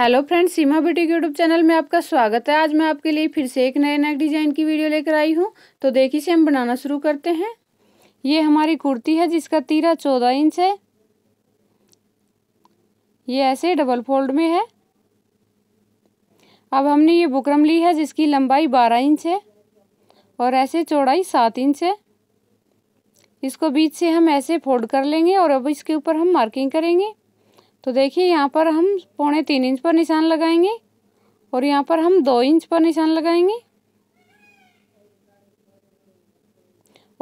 hello friends Seema beauty YouTube channel में आपका स्वागत है आज मैं आपके लिए फिर से एक नए नए डिज़ाइन की वीडियो लेकर आई हूँ तो देखिए से हम बनाना शुरू करते हैं ये हमारी कुर्ती है जिसका तीरा चौदह इंच है ये ऐसे डबल फोल्ड में है अब हमने ये बुकरम ली है जिसकी लंबाई बारह इंच है और ऐसे चौड़ाई सात इंच है इसको बीच से हम ऐसे फोल्ड कर लेंगे और अब इसके ऊपर हम मार्किंग करेंगे तो देखिए यहाँ पर हम पौने तीन इंच पर निशान लगाएंगे और यहाँ पर हम दो इंच पर निशान लगाएंगे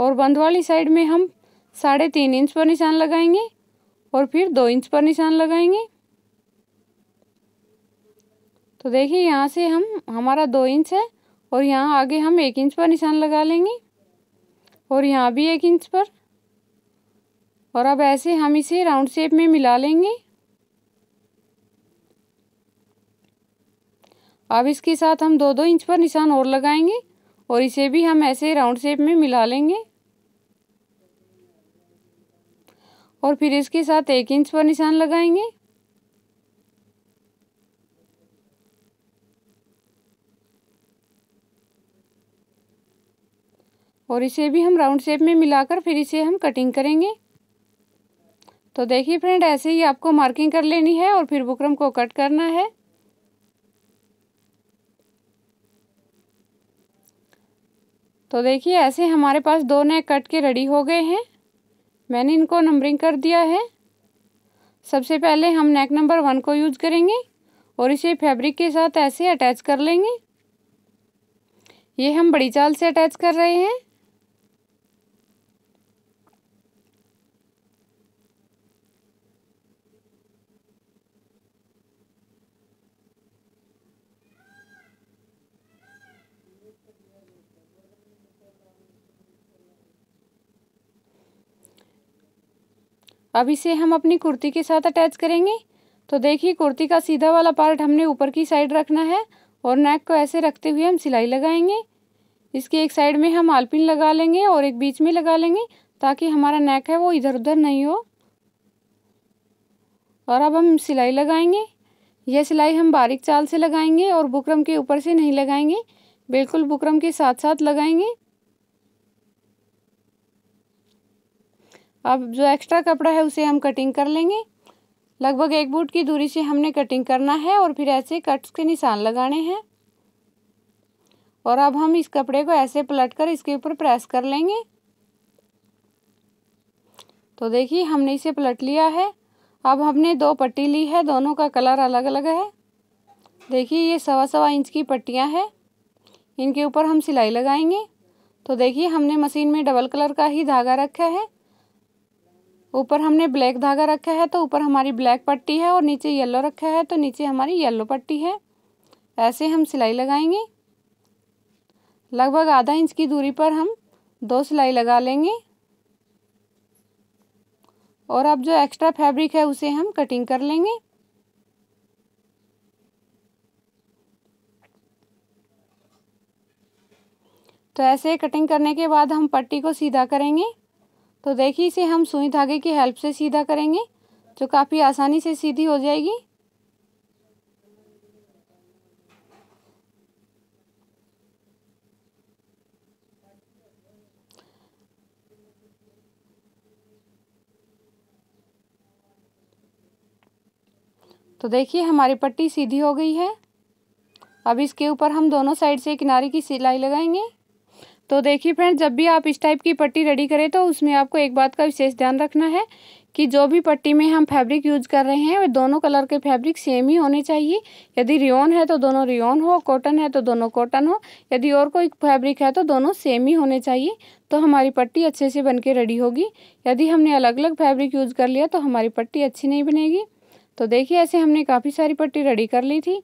और बंद वाली साइड में हम साढ़े तीन इंच पर निशान लगाएंगे और फिर दो इंच पर निशान लगाएंगे तो देखिए यहाँ से हम हमारा दो इंच है और यहाँ आगे हम एक इंच पर निशान लगा लेंगे और यहाँ भी एक इंच पर और अब ऐसे हम इसे राउंड शेप में मिला लेंगे अब इसके साथ हम दो दो इंच पर निशान और लगाएंगे और इसे भी हम ऐसे राउंड शेप में मिला लेंगे और फिर इसके साथ एक इंच पर निशान लगाएंगे और इसे भी हम राउंड शेप में मिलाकर फिर इसे हम कटिंग करेंगे तो देखिए फ्रेंड ऐसे ही आपको मार्किंग कर लेनी है और फिर बुकरम को कट करना है तो देखिए ऐसे हमारे पास दो नए कट के रेडी हो गए हैं मैंने इनको नंबरिंग कर दिया है सबसे पहले हम नेक नंबर वन को यूज करेंगे और इसे फैब्रिक के साथ ऐसे अटैच कर लेंगे ये हम बड़ी चाल से अटैच कर रहे हैं अब इसे हम अपनी कुर्ती के साथ अटैच करेंगे तो देखिए कुर्ती का सीधा वाला पार्ट हमने ऊपर की साइड रखना है और नेक को ऐसे रखते हुए हम सिलाई लगाएंगे इसके एक साइड में हम आलपिन लगा लेंगे और एक बीच में लगा लेंगे ताकि हमारा नेक है वो इधर उधर नहीं हो और अब हम सिलाई लगाएंगे यह सिलाई हम बारीक चाल से लगाएंगे और बुकरम के ऊपर से नहीं लगाएंगे बिल्कुल बुकरम के साथ साथ लगाएंगे अब जो एक्स्ट्रा कपड़ा है उसे हम कटिंग कर लेंगे लगभग एक बूट की दूरी से हमने कटिंग करना है और फिर ऐसे कट्स के निशान लगाने हैं और अब हम इस कपड़े को ऐसे पलट कर इसके ऊपर प्रेस कर लेंगे तो देखिए हमने इसे पलट लिया है अब हमने दो पट्टी ली है दोनों का कलर अलग अलग है देखिए ये सवा सवा इंच की पट्टियाँ हैं इनके ऊपर हम सिलाई लगाएंगे तो देखिए हमने मशीन में डबल कलर का ही धागा रखा है ऊपर हमने ब्लैक धागा रखा है तो ऊपर हमारी ब्लैक पट्टी है और नीचे येलो रखा है तो नीचे हमारी येलो पट्टी है ऐसे हम सिलाई लगाएंगे लगभग आधा इंच की दूरी पर हम दो सिलाई लगा लेंगे और अब जो एक्स्ट्रा फैब्रिक है उसे हम कटिंग कर लेंगे तो ऐसे कटिंग करने के बाद हम पट्टी को सीधा करेंगे तो देखिए इसे हम सुई धागे की हेल्प से सीधा करेंगे जो काफ़ी आसानी से सीधी हो जाएगी तो देखिए हमारी पट्टी सीधी हो गई है अब इसके ऊपर हम दोनों साइड से किनारे की सिलाई लगाएंगे तो देखिए फ्रेंड जब भी आप इस टाइप की पट्टी रेडी करें तो उसमें आपको एक बात का विशेष ध्यान रखना है कि जो भी पट्टी में हम फैब्रिक यूज कर रहे हैं वे दोनों कलर के फैब्रिक सेम ही होने चाहिए यदि रियोन है तो दोनों रियोन हो कॉटन है तो दोनों कॉटन हो यदि और कोई फैब्रिक है तो दोनों सेम ही होने चाहिए तो हमारी पट्टी अच्छे से बन के रेडी होगी यदि हमने अलग अलग फैब्रिक यूज कर लिया तो हमारी पट्टी अच्छी नहीं बनेगी तो देखिए ऐसे हमने काफ़ी सारी पट्टी रेडी कर ली थी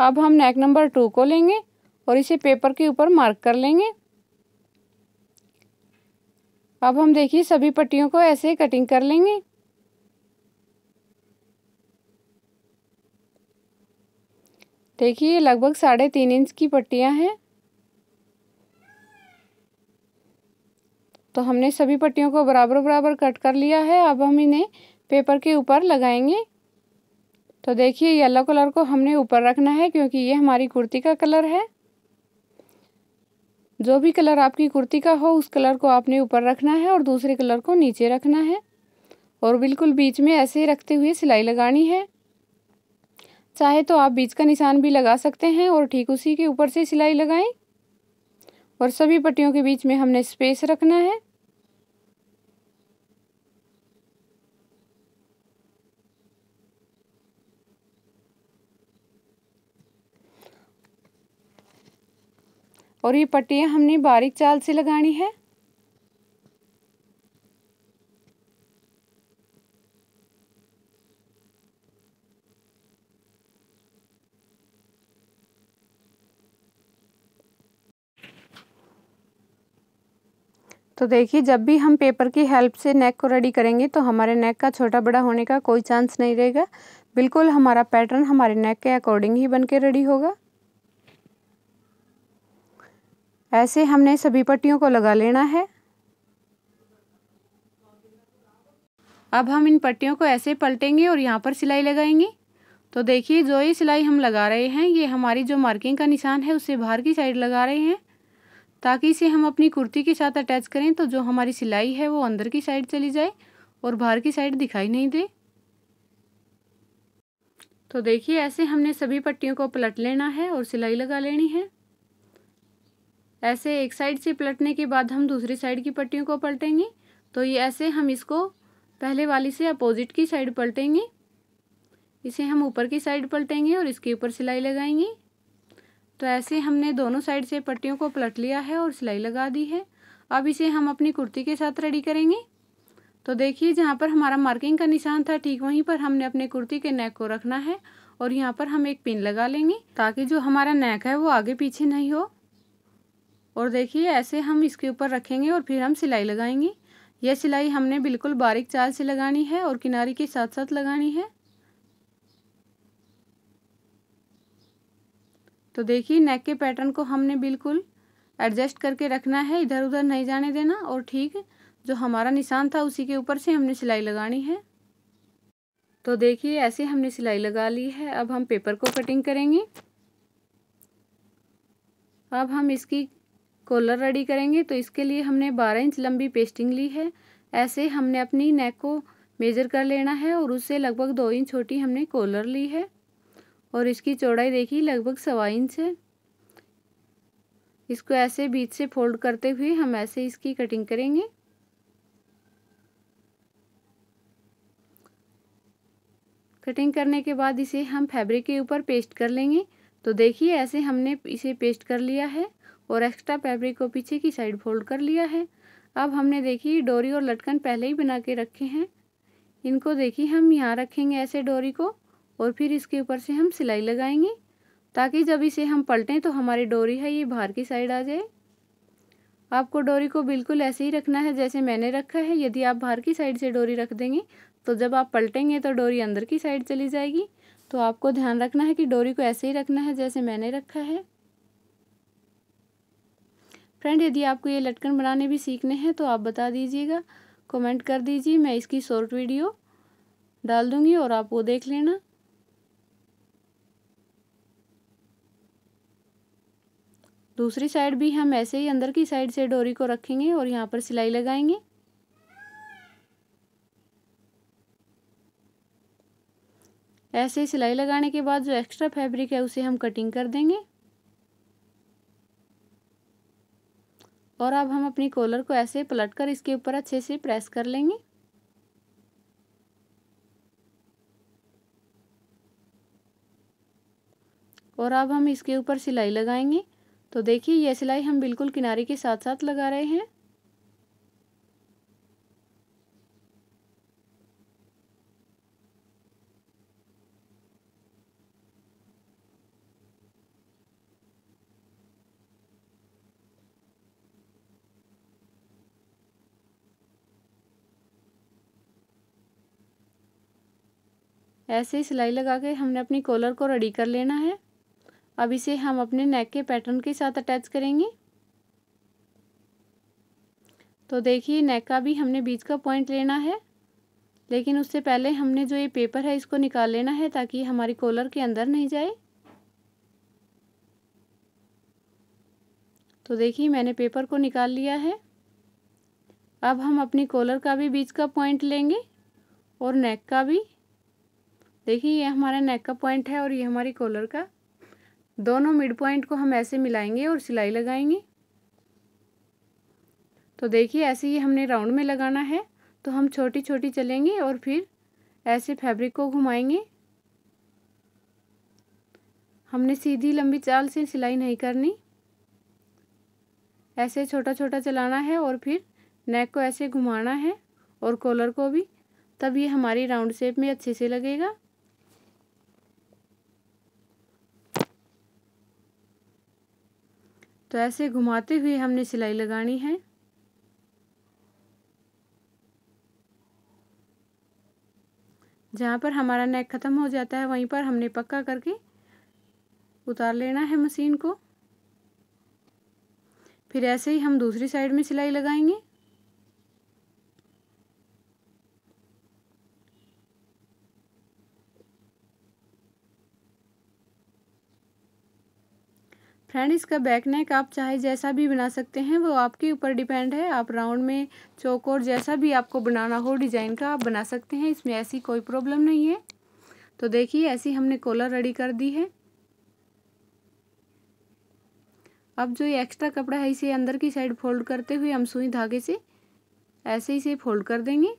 अब हम नेक नंबर टू को लेंगे और इसे पेपर के ऊपर मार्क कर लेंगे अब हम देखिए सभी पट्टियों को ऐसे कटिंग कर लेंगे देखिए लगभग साढ़े तीन इंच की पट्टियां हैं तो हमने सभी पट्टियों को बराबर बराबर कट कर लिया है अब हम इन्हें पेपर के ऊपर लगाएंगे तो देखिए येलो कलर को हमने ऊपर रखना है क्योंकि ये हमारी कुर्ती का कलर है जो भी कलर आपकी कुर्ती का हो उस कलर को आपने ऊपर रखना है और दूसरे कलर को नीचे रखना है और बिल्कुल बीच में ऐसे ही रखते हुए सिलाई लगानी है चाहे तो आप बीच का निशान भी लगा सकते हैं और ठीक उसी के ऊपर से सिलाई लगाएं और सभी पट्टियों के बीच में हमने स्पेस रखना है और ये पट्टियाँ हमने बारीक चाल से लगानी है तो देखिए जब भी हम पेपर की हेल्प से नेक को रेडी करेंगे तो हमारे नेक का छोटा बड़ा होने का कोई चांस नहीं रहेगा बिल्कुल हमारा पैटर्न हमारे नेक के अकॉर्डिंग ही बन के रेडी होगा ऐसे हमने सभी पट्टियों को लगा लेना है अब हम इन पट्टियों को ऐसे पलटेंगे और यहाँ पर सिलाई लगाएंगे तो देखिए जो ये सिलाई हम लगा रहे हैं ये हमारी जो मार्किंग का निशान है उसे बाहर की साइड लगा रहे हैं ताकि इसे हम अपनी कुर्ती के साथ अटैच करें तो जो हमारी सिलाई है वो अंदर की साइड चली जाए और बाहर की साइड दिखाई नहीं दे तो देखिए ऐसे हमने सभी पट्टियों को पलट लेना है और सिलाई लगा लेनी है ऐसे एक साइड से पलटने के बाद हम दूसरी साइड की पट्टियों को पलटेंगे तो ये ऐसे हम इसको पहले वाली से अपोजिट की साइड पलटेंगे इसे हम ऊपर की साइड पलटेंगे और इसके ऊपर सिलाई लगाएंगे तो ऐसे हमने दोनों साइड से पट्टियों को पलट लिया है और सिलाई लगा दी है अब इसे हम अपनी कुर्ती के साथ रेडी करेंगे तो देखिए जहाँ पर हमारा मार्किंग का निशान था ठीक वहीं पर हमने अपने कुर्ती के नेक को रखना है और यहाँ पर हम एक पिन लगा लेंगे ताकि जो हमारा नेक है वो आगे पीछे नहीं हो और देखिए ऐसे हम इसके ऊपर रखेंगे और फिर हम सिलाई लगाएंगे यह सिलाई हमने बिल्कुल बारीक चाल से लगानी है और किनारे के साथ साथ लगानी है तो देखिए नेक के पैटर्न को हमने बिल्कुल एडजस्ट करके रखना है इधर उधर नहीं जाने देना और ठीक जो हमारा निशान था उसी के ऊपर से हमने सिलाई लगानी है तो देखिए ऐसे हमने सिलाई लगा ली है अब हम पेपर को कटिंग करेंगे अब हम इसकी कॉलर रेडी करेंगे तो इसके लिए हमने बारह इंच लंबी पेस्टिंग ली है ऐसे हमने अपनी नेक को मेज़र कर लेना है और उससे लगभग दो इंच छोटी हमने कॉलर ली है और इसकी चौड़ाई देखी लगभग सवा इंच है इसको ऐसे बीच से फोल्ड करते हुए हम ऐसे इसकी कटिंग करेंगे कटिंग करने के बाद इसे हम फैब्रिक के ऊपर पेस्ट कर लेंगे तो देखिए ऐसे हमने इसे पेस्ट कर लिया है और एक्स्ट्रा फैब्रिक को पीछे की साइड फोल्ड कर लिया है अब हमने देखी डोरी और लटकन पहले ही बना के रखे हैं इनको देखिए हम यहाँ रखेंगे ऐसे डोरी को और फिर इसके ऊपर से हम सिलाई लगाएंगे ताकि जब इसे हम पलटें तो हमारी डोरी है ये बाहर की साइड आ जाए आपको डोरी को बिल्कुल ऐसे ही रखना है जैसे मैंने रखा है यदि आप बाहर की साइड से डोरी रख देंगे तो जब आप पलटेंगे तो डोरी अंदर की साइड चली जाएगी तो आपको ध्यान रखना है कि डोरी को ऐसे ही रखना है जैसे मैंने रखा है फ्रेंड यदि आपको ये लटकन बनाने भी सीखने हैं तो आप बता दीजिएगा कमेंट कर दीजिए मैं इसकी शॉर्ट वीडियो डाल दूंगी और आप वो देख लेना दूसरी साइड भी हम ऐसे ही अंदर की साइड से डोरी को रखेंगे और यहाँ पर सिलाई लगाएंगे ऐसे सिलाई लगाने के बाद जो एक्स्ट्रा फैब्रिक है उसे हम कटिंग कर देंगे और अब हम अपनी कॉलर को ऐसे पलट कर इसके ऊपर अच्छे से प्रेस कर लेंगे और अब हम इसके ऊपर सिलाई लगाएंगे तो देखिए यह सिलाई हम बिल्कुल किनारे के साथ साथ लगा रहे हैं ऐसे ही सिलाई लगा के हमने अपनी कॉलर को रेडी कर लेना है अब इसे हम अपने नेक के पैटर्न के साथ अटैच करेंगे तो देखिए नेक का भी हमने बीच का पॉइंट लेना है लेकिन उससे पहले हमने जो ये पेपर है इसको निकाल लेना है ताकि हमारी कॉलर के अंदर नहीं जाए तो देखिए मैंने पेपर को निकाल लिया है अब हम अपनी कॉलर का भी बीच का पॉइंट लेंगे और नेक का भी देखिए ये हमारा नेक का पॉइंट है और ये हमारी कॉलर का दोनों मिड पॉइंट को हम ऐसे मिलाएंगे और सिलाई लगाएंगे तो देखिए ऐसे ही हमने राउंड में लगाना है तो हम छोटी छोटी चलेंगे और फिर ऐसे फैब्रिक को घुमाएंगे हमने सीधी लंबी चाल से सिलाई नहीं करनी ऐसे छोटा छोटा चलाना है और फिर नेक को ऐसे घुमाना है और कॉलर को भी तब ये हमारी राउंड शेप में अच्छे से लगेगा तो ऐसे घुमाते हुए हमने सिलाई लगानी है जहाँ पर हमारा नेक ख़त्म हो जाता है वहीं पर हमने पक्का करके उतार लेना है मशीन को फिर ऐसे ही हम दूसरी साइड में सिलाई लगाएंगे फ्रेंड इसका बैक नेक आप चाहे जैसा भी बना सकते हैं वो आपके ऊपर डिपेंड है आप राउंड में चौकोर जैसा भी आपको बनाना हो डिज़ाइन का आप बना सकते हैं इसमें ऐसी कोई प्रॉब्लम नहीं है तो देखिए ऐसी हमने कॉलर रेडी कर दी है अब जो ये एक्स्ट्रा कपड़ा है इसे अंदर की साइड फोल्ड करते हुए हम सुई धागे से ऐसे ही इसे फोल्ड कर देंगे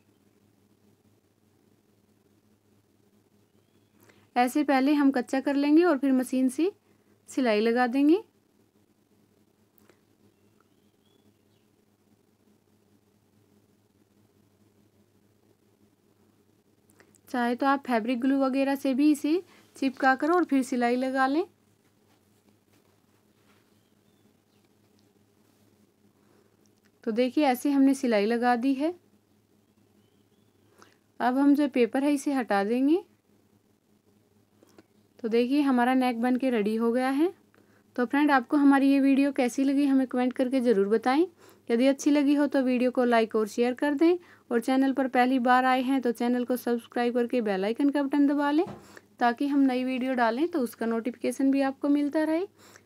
ऐसे पहले हम कच्चा कर लेंगे और फिर मशीन से सिलाई लगा देंगे चाहे तो आप फैब्रिक ग्लू वगैरह से भी इसे चिपका कर और फिर सिलाई लगा लें तो देखिए ऐसे हमने सिलाई लगा दी है अब हम जो पेपर है इसे हटा देंगे तो देखिए हमारा नेक बन के रेडी हो गया है तो फ्रेंड आपको हमारी ये वीडियो कैसी लगी हमें कमेंट करके ज़रूर बताएं यदि अच्छी लगी हो तो वीडियो को लाइक और शेयर कर दें और चैनल पर पहली बार आए हैं तो चैनल को सब्सक्राइब करके बेल आइकन का बटन दबा लें ताकि हम नई वीडियो डालें तो उसका नोटिफिकेशन भी आपको मिलता रहे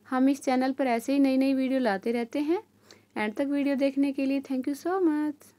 हम इस चैनल पर ऐसे ही नई नई वीडियो लाते रहते हैं एंड तक वीडियो देखने के लिए थैंक यू सो मच